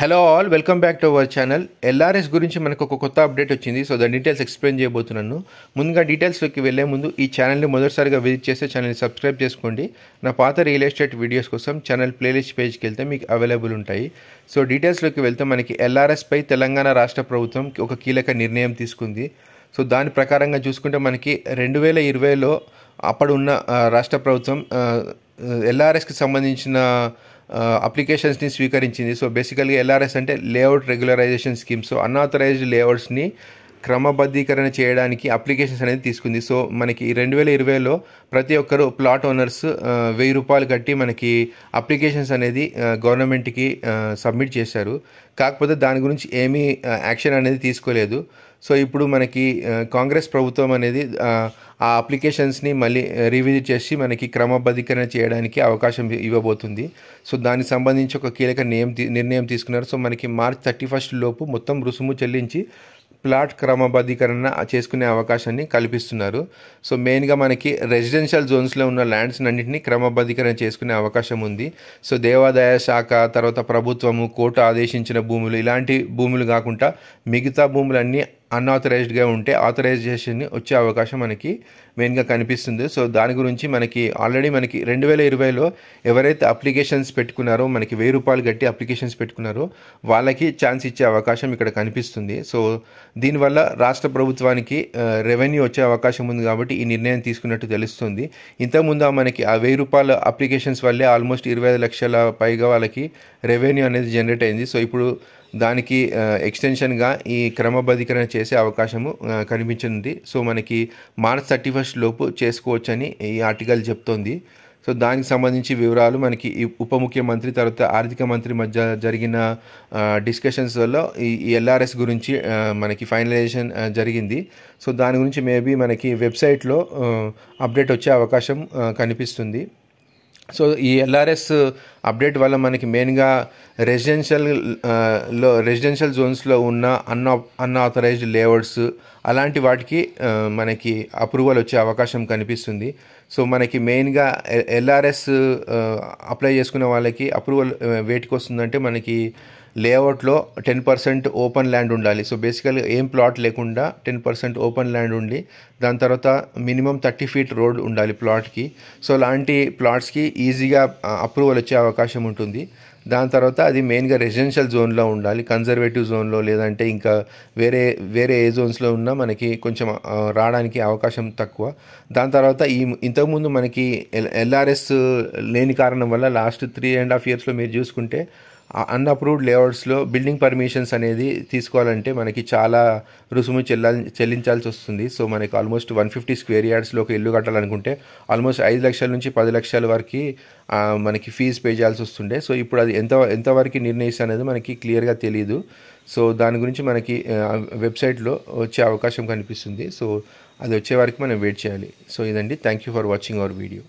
hello all welcome back to our channel LRS గురించి మనకు ఒక కొత్త అప్డేట్ వచ్చింది సో దాని డీటెయిల్స్ ఎక్స్ప్లెయిన్ చేయబోతున్నాను ముందుగా డీటెయిల్స్లోకి వెళ్ళే ముందు ఈ ఛానల్ని మొదటిసారిగా విజిట్ చేస్తే ఛానల్ని సబ్స్క్రైబ్ చేసుకోండి నా పాత రియల్ ఎస్టేట్ వీడియోస్ కోసం ఛానల్ ప్లేలిస్ట్ పేజ్కి వెళ్తే మీకు అవైలబుల్ ఉంటాయి సో డీటెయిల్స్లోకి వెళ్తే మనకి ఎల్ఆర్ఎస్పై తెలంగాణ రాష్ట్ర ప్రభుత్వం ఒక కీలక నిర్ణయం తీసుకుంది సో దాని ప్రకారంగా చూసుకుంటే మనకి రెండు వేల ఇరవైలో అప్పుడున్న రాష్ట్ర ప్రభుత్వం ఎల్ఆర్ఎస్కి సంబంధించిన అప్లికేషన్స్ని uh, స్వీకరించింది సో బేసికల్గా ఎల్ఆర్ఎస్ అంటే layout regularization scheme so unauthorized లేఅవుట్స్ని క్రమబద్ధీకరణ చేయడానికి అప్లికేషన్స్ అనేది తీసుకుంది సో మనకి రెండు వేల ఇరవైలో ప్రతి ఒక్కరు ప్లాట్ ఓనర్స్ వెయ్యి రూపాయలు కట్టి మనకి అప్లికేషన్స్ అనేది గవర్నమెంట్కి సబ్మిట్ చేశారు కాకపోతే దాని గురించి ఏమీ యాక్షన్ అనేది తీసుకోలేదు సో ఇప్పుడు మనకి కాంగ్రెస్ ప్రభుత్వం అనేది ఆ అప్లికేషన్స్ని మళ్ళీ రివిజిట్ చేసి మనకి క్రమబద్ధీకరణ చేయడానికి అవకాశం ఇవ్వబోతుంది సో దానికి సంబంధించి ఒక కీలక నియం నిర్ణయం తీసుకున్నారు సో మనకి మార్చ్ థర్టీ ఫస్ట్ లోపు మొత్తం రుసుము చెల్లించి ప్లాట్ క్రమబద్ధీకరణ చేసుకునే అవకాశాన్ని కల్పిస్తున్నారు సో మెయిన్గా మనకి రెసిడెన్షియల్ జోన్స్లో ఉన్న ల్యాండ్స్ అన్నింటినీ క్రమబద్ధీకరణ చేసుకునే అవకాశం ఉంది సో దేవాదాయ శాఖ తర్వాత ప్రభుత్వము కోర్టు ఆదేశించిన భూములు ఇలాంటి భూములు కాకుండా మిగతా భూములన్నీ అన్ఆథరైజ్డ్గా ఉంటే ఆథరైజేషన్ వచ్చే అవకాశం మనకి మెయిన్గా కనిపిస్తుంది సో దాని గురించి మనకి ఆల్రెడీ మనకి రెండు వేల ఇరవైలో ఎవరైతే అప్లికేషన్స్ పెట్టుకున్నారో మనకి వెయ్యి రూపాయలు కట్టి అప్లికేషన్స్ పెట్టుకున్నారో వాళ్ళకి ఛాన్స్ ఇచ్చే అవకాశం ఇక్కడ కనిపిస్తుంది సో దీనివల్ల రాష్ట్ర ప్రభుత్వానికి రెవెన్యూ వచ్చే అవకాశం ఉంది కాబట్టి ఈ నిర్ణయం తీసుకున్నట్టు తెలుస్తుంది ఇంతకుముందు మనకి ఆ వెయ్యి రూపాయల అప్లికేషన్స్ వల్లే ఆల్మోస్ట్ ఇరవై ఐదు లక్షల పైగా వాళ్ళకి రెవెన్యూ అనేది జనరేట్ అయింది సో ఇప్పుడు దానికి ఎక్స్టెన్షన్గా ఈ క్రమబద్ధీకరణ చేసే అవకాశము కనిపించింది సో మనకి మార్చ్ థర్టీ ఫస్ట్ లోపు చేసుకోవచ్చని ఈ ఆర్టికల్ చెప్తోంది సో దానికి సంబంధించి వివరాలు మనకి ఉప ముఖ్యమంత్రి తర్వాత ఆర్థిక మంత్రి మధ్య జరిగిన డిస్కషన్స్లో ఈ ఎల్ఆర్ఎస్ గురించి మనకి ఫైనలైజేషన్ జరిగింది సో దాని గురించి మేబీ మనకి వెబ్సైట్లో అప్డేట్ వచ్చే అవకాశం కనిపిస్తుంది సో ఈ ఎల్ఆర్ఎస్ అప్డేట్ వల్ల మనకి మెయిన్గా రెసిడెన్షియల్ లో రెసిడెన్షియల్ జోన్స్లో ఉన్న అన్ అన్ఆథరైజ్డ్ లేఅవుట్స్ అలాంటి వాటికి మనకి అప్రూవల్ వచ్చే అవకాశం కనిపిస్తుంది సో మనకి మెయిన్గా ఎల్ఆర్ఎస్ అప్లై చేసుకునే వాళ్ళకి అప్రూవల్ వేటికి వస్తుందంటే మనకి లేఅవుట్లో టెన్ పర్సెంట్ ఓపెన్ ల్యాండ్ ఉండాలి సో బేసికల్గా ఏం ప్లాట్ లేకుండా టెన్ పర్సెంట్ ఓపెన్ ల్యాండ్ ఉండి దాని తర్వాత మినిమం థర్టీ ఫీట్ రోడ్ ఉండాలి ప్లాట్కి సో లాంటి ప్లాట్స్కి ఈజీగా అప్రూవల్ వచ్చే అవకాశం ఉంటుంది దాని తర్వాత అది మెయిన్గా రెసిడెన్షియల్ జోన్లో ఉండాలి కన్జర్వేటివ్ జోన్లో లేదంటే ఇంకా వేరే వేరే ఏ జోన్స్లో ఉన్నా మనకి కొంచెం రావడానికి అవకాశం తక్కువ దాని తర్వాత ఈ ఇంతకుముందు మనకి ఎల్ఆర్ఎస్ లేని కారణం వల్ల లాస్ట్ త్రీ అండ్ హాఫ్ ఇయర్స్లో మీరు చూసుకుంటే అన్అప్రూవ్డ్ లేఅవుట్స్లో బిల్డింగ్ పర్మిషన్స్ అనేది తీసుకోవాలంటే మనకి చాలా రుసుము చెల్లా చెల్లించాల్సి వస్తుంది సో మనకి ఆల్మోస్ట్ వన్ ఫిఫ్టీ స్క్వేర్ యార్డ్స్లో ఒక ఇల్లు కట్టాలనుకుంటే ఆల్మోస్ట్ ఐదు లక్షల నుంచి పది లక్షల వరకు మనకి ఫీజు పే చేయాల్సి వస్తుండే సో ఇప్పుడు అది ఎంత ఎంతవరకు నిర్ణయిస్తా అనేది మనకి క్లియర్గా తెలియదు సో దాని గురించి మనకి వెబ్సైట్లో వచ్చే అవకాశం కనిపిస్తుంది సో అది వచ్చే వరకు మనం వెయిట్ చేయాలి సో ఇదండి thank you for watching our video